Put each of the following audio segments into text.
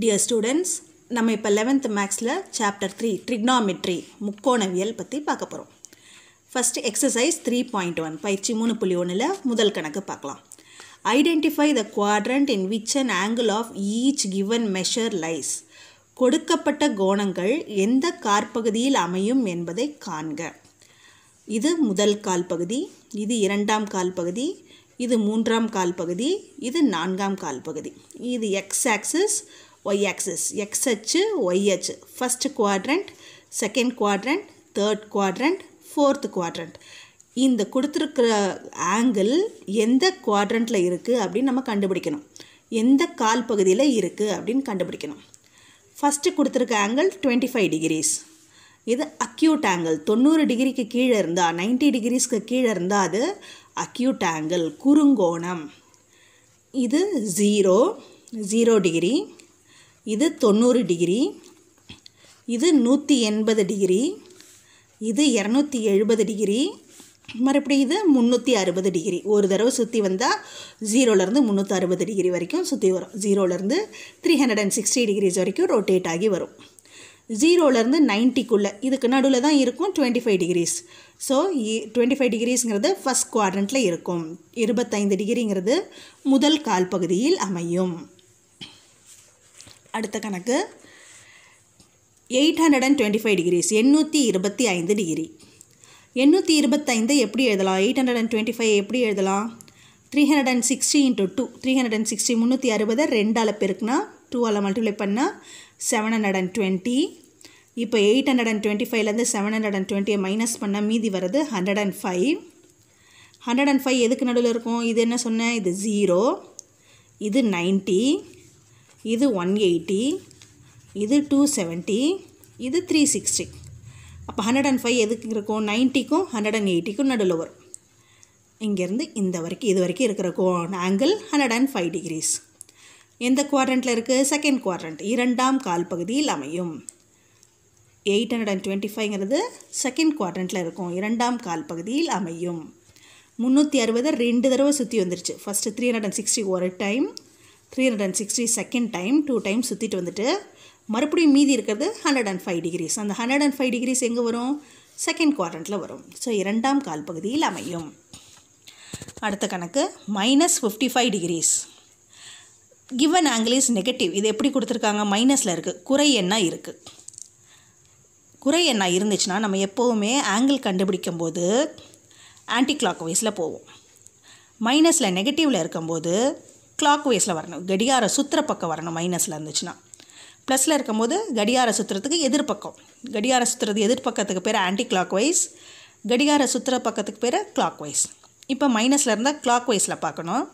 dear students நம்ம இப்போ eleventh மேக்ஸில் சாப்டர் த்ரீ ட்ரிக்னாமெட்ரி முக்கோணவியல் பற்றி பார்க்க போகிறோம் first exercise three point one பயிற்சி மூணு புள்ளி ஒன்றில் முதல் கணக்கு பார்க்கலாம் identify the quadrant in which and angle of each given measure lies கொடுக்கப்பட்ட கோணங்கள் எந்த காற்பகுதியில் அமையும் என்பதை காண்க இது முதல் கால் பகுதி இது இரண்டாம் கால் பகுதி இது மூன்றாம் கால் பகுதி இது நான்காம் கால் பகுதி இது X axis Y axis X அச்சு ஒய் அச்சு first quadrant second quadrant third quadrant fourth quadrant இந்த கொடுத்துருக்கிற ஆங்கிள் எந்த குவாட்ரண்ட்டில் இருக்குது அப்படின்னு நம்ம கண்டுபிடிக்கணும் எந்த கால் பகுதியில் இருக்குது அப்படின்னு கண்டுபிடிக்கணும் ஃபஸ்ட்டு கொடுத்துருக்க ஆங்கிள் டுவெண்ட்டி ஃபைவ் டிகிரிஸ் இது அக்யூட் ஆங்கிள் தொண்ணூறு டிகிரிக்கு கீழே இருந்தால் நைன்டி டிகிரிஸ்க்கு கீழே இருந்தால் அது அக்யூட் ஆங்கிள் குறுங்கோணம் இது ஜீரோ ஜீரோ டிகிரி இது தொண்ணூறு டிகிரி இது நூற்றி எண்பது டிகிரி இது இரநூத்தி எழுபது டிகிரி மறுபடியும் இது முந்நூற்றி அறுபது டிகிரி ஒரு தடவை சுற்றி வந்தால் ஜீரோலேருந்து முந்நூற்றி அறுபது டிகிரி வரைக்கும் சுற்றி வரும் ஜீரோலேருந்து three hundred and sixty degrees வரைக்கும் ரொட்டேட் ஆகி வரும் ஜீரோலேருந்து நைன்ட்டிக்குள்ளே இதுக்கு நடுவில் தான் இருக்கும் twenty five degrees so twenty five டிகிரிஸ்ங்கிறது ஃபஸ்ட் குவாட்ரண்ட்டில் இருக்கும் இருபத்தைந்து டிகிரிங்கிறது முதல் கால் பகுதியில் அமையும் அடுத்த கணக்கு eight hundred and twenty five degrees எண்ணூற்றி இருபத்தி ஐந்து டிகிரி எண்ணூற்றி இருபத்தைந்து எப்படி எழுதலாம் eight hundred and twenty five எப்படி எழுதலாம் three hundred and sixty into two three hundred and sixty முந்நூற்றி அறுபதை ரெண்டால் பெருக்குனா டூவால் மல்டிப்ளை பண்ணால் செவன் ஹண்ட்ரட் அண்ட் டுவெண்ட்டி இப்போ எயிட் ஹண்ட்ரட் அண்ட் டுவெண்ட்டி ஃபைவ்லேருந்து செவன் ஹண்ட்ரட் அண்ட் டுவெண்ட்டியை மைனஸ் பண்ணால் மீதி வருது hundred and five hundred and five எதுக்கு நடுவில் இருக்கும் இது என்ன சொன்னேன் இது ஜீரோ இது நைன்ட்டி இது ஒன் எயிட்டி இது டூ செவன்ட்டி இது த்ரீ சிக்ஸ்டி அப்போ ஹண்ட்ரட் அண்ட் ஃபைவ் எதுக்கு இருக்கும் நைன்ட்டிக்கும் ஹண்ட்ரட் அண்ட் எயிட்டிக்கும் நடுவில் வரும் இங்கேருந்து இந்த வரைக்கும் இது வரைக்கும் இருக்கிற கோன் angle hundred and five degrees எந்த குவாட்ரண்ட்டில் இருக்குது செகண்ட் குவாட்ரண்ட் இரண்டாம் கால் பகுதியில் அமையும் எயிட் ஹண்ட்ரட் அண்ட் டுவெண்ட்டி ஃபைவ்ங்கிறது செகண்ட் குவாட்ரண்ட்டில் இருக்கும் இரண்டாம் கால் பகுதியில் அமையும் முந்நூற்றி அறுபது ரெண்டு தடவை சுற்றி வந்துருச்சு first three hundred and sixty ஒரு time three hundred and sixty second time two time சுற்றிட்டு வந்துட்டு மறுபடியும் மீதி இருக்கிறது ஹண்ட்ரட் அண்ட் ஃபைவ் டிகிரிஸ் அந்த ஹண்ட்ரட் அண்ட் ஃபைவ் டிகிரிஸ் எங்கே வரும் செகண்ட் குவாரண்ட்டில் வரும் ஸோ இரண்டாம் கால் பகுதியில் அமையும் அடுத்த கணக்கு minus fifty five degrees given angle is negative இது எப்படி கொடுத்துருக்காங்க மைனஸில் இருக்குது குறை என்ன இருக்குது குறை என்ன இருந்துச்சுன்னா நம்ம எப்போவுமே ஆங்கிள் கண்டுபிடிக்கும் போது ஆன்டி கிளாக் வைஸில் போவோம் மைனஸில் நெகட்டிவில் இருக்கும்போது கிளாக் வைஸில் வரணும் கடியார சுத்திர பக்கம் வரணும் மைனஸில் இருந்துச்சுன்னா ப்ளஸில் இருக்கும்போது கடியார சுற்றுறதுக்கு எதிர்ப்பக்கம் கடியார சுற்றுறது எதிர்ப்பக்கத்துக்கு பேர் ஆன்டி கிளாக் வைஸ் கடிகார சுத்திர பக்கத்துக்கு பேர் கிளாக் வைஸ் இப்போ மைனஸில் இருந்தால் கிளாக் வைஸில் பார்க்கணும்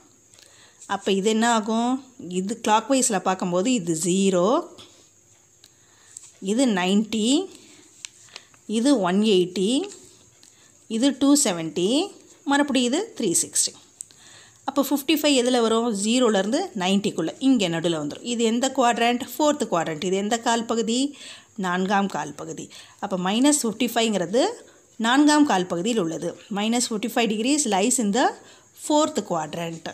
அப்போ இது என்ன ஆகும் இது கிளாக் வைஸில் பார்க்கும்போது இது ஜீரோ இது நைன்ட்டி இது ஒன் எயிட்டி இது டூ செவன்ட்டி மறுபடியும் இது த்ரீ சிக்ஸ்டி அப்போ ஃபிஃப்டி ஃபைவ் எதில் வரும் ஜீரோலேருந்து நைன்ட்டிக்குள்ளே இங்கே நடுவில் வந்துடும் இது எந்த குவாட்ரண்ட் ஃபோர்த்து குவாட்ரண்ட் இது எந்த கால் பகுதி நான்காம் கால் பகுதி அப்போ மைனஸ் ஃபிஃப்டி ஃபைவ்ங்கிறது நான்காம் கால் பகுதியில் உள்ளது minus fifty five degrees lies இந்த fourth quadrant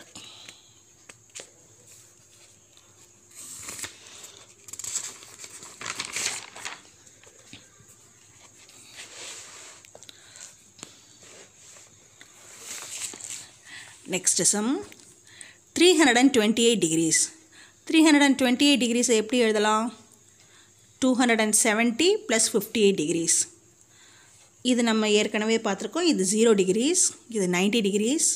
next sum three hundred and twenty eight degrees three hundred and twenty eight degrees எப்படி எழுதலாம் two hundred and seventy plus fifty eight degrees இது நம்ம ஏற்கனவே பார்த்துருக்கோம் இது ஜீரோ டிகிரிஸ் இது ninety degrees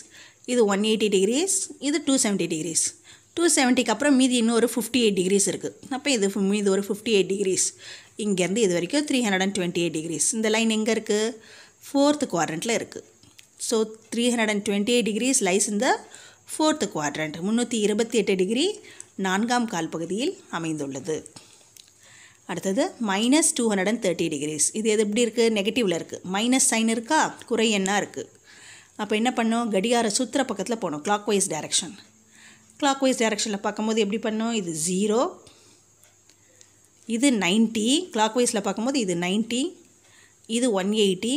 இது ஒன் எயிட்டி டிகிரிஸ் இது டூ செவன்ட்டி டிகிரிஸ் டூ செவன்ட்டிக்கு அப்புறம் மீதி இன்னும் ஒரு ஃபிஃப்டி எயிட் டிகிரிஸ் இருக்குது அப்போ இது மீது ஒரு ஃபிஃப்டி எயிட் டிகிரிஸ் இங்கேருந்து இது வரைக்கும் three hundred and twenty eight degrees இந்த லைன் எங்கே இருக்குது ஃபோர்த்து குவாரண்ட்டில் இருக்குது so three hundred and twenty eight degrees lies இந்த ஃபோர்த்து குவாட்ரண்ட் முந்நூற்றி இருபத்தி எட்டு டிகிரி நான்காம் கால் பகுதியில் அமைந்துள்ளது அடுத்தது minus two hundred and thirty degrees இது எது எப்படி இருக்குது நெகட்டிவில் இருக்குது மைனஸ் சைன் இருக்கா குறை எண்ணாக இருக்குது அப்போ என்ன பண்ணோம் கடிகார சுற்றுற பக்கத்தில் போனோம் clockwise direction clockwise டேரெக்ஷனில் பார்க்கும்போது எப்படி பண்ணோம் இது ஜீரோ இது நைன்ட்டி கிளாக் வைஸில் பார்க்கும்போது இது நைன்ட்டி இது ஒன் எயிட்டி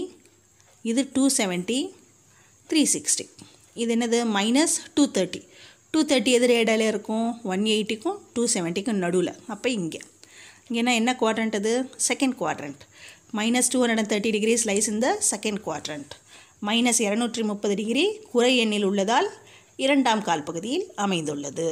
இது டூ செவன்ட்டி த்ரீ சிக்ஸ்டி இது என்னது minus two thirty two thirty எதிர் இடையில இருக்கும் ஒன் எயிட்டிக்கும் டூ செவன்ட்டிக்கும் நடுவில் அப்போ இங்கே ஏன்னா என்ன குவாட்ரண்ட் அது second quadrant minus two hundred and thirty degree lies இந்த செகண்ட் குவாட்ரண்ட் மைனஸ் இரநூற்றி முப்பது டிகிரி குறை எண்ணில் உள்ளதால் இரண்டாம் கால் பகுதியில் அமைந்துள்ளது